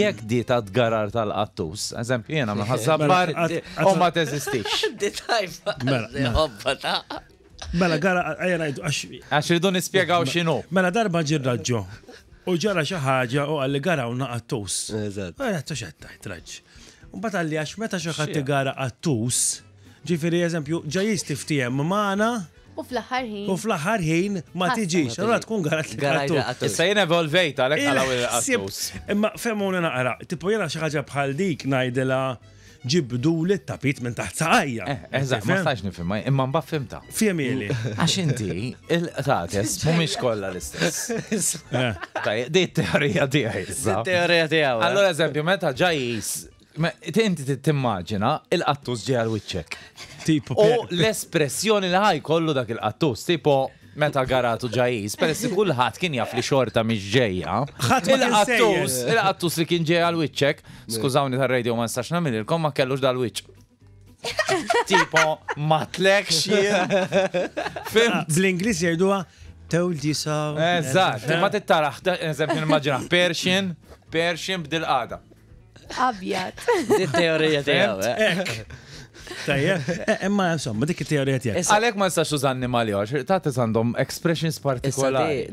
Jek di ta' tgarar tal-qattus, eżempju, jena ma' mela, ħazzabbar, u ma' teżistix. Di tajfa, mela, ta' mela. mela, gara, għajra jdu, għax. Għax rridu nispiegaw xinu. Mela, darba ġirraġġo. U ġara xaħġa u għalli gara u naqattus. Eżat. Għara t-taċetta, traġ. U bat għalli għax meta xaħat gara għattus, ġifiri eżempju, ġajisti ftijem maħna. U fl-aħħar ħin. U fl-aħħar ħin ma tiġix. Allora tkun garat li Issa jena evolvejt għalek għalaw il-qattus. Imma femmuna naqra, tipo jena xaħġa bħal dik najdela ġibdu li tapit minn taħt saqajja. Eh, eh, eżatt, ma stax nifhem, imma mbagħad fimta. Fiemieli. Għax inti il-tates mhumiex kollha l-istess. Eh. Di t-teorija tiegħi. Teorija tiegħu. Allora eżempju meta ġajis Tinti timmaġina il-qattus ġeja l-witċek. Tipo. U l-espressjoni li ħaj kollu dak il-qattus, tipo meta garatu ġajis, peress kullħat kien jaf li xorta miex ġejja. Il-qattus, il-qattus li kien ġeja l-witċek, skużawni tar-radio ma nistax il-kom ma kellux dal wicċ. Tipo, matlekx jien. Ah, Bl-Inglis jirduwa, told you so. Eżat, ma t-tarax, eżempju, immaġina, Persian, Persian bdil għada Abjad. Di teorija tijaw. Tajja, imma insomma, dik teorija tijaw. Għalek ma nistax użanni mal-jox, ta' għandhom expressions partikolari.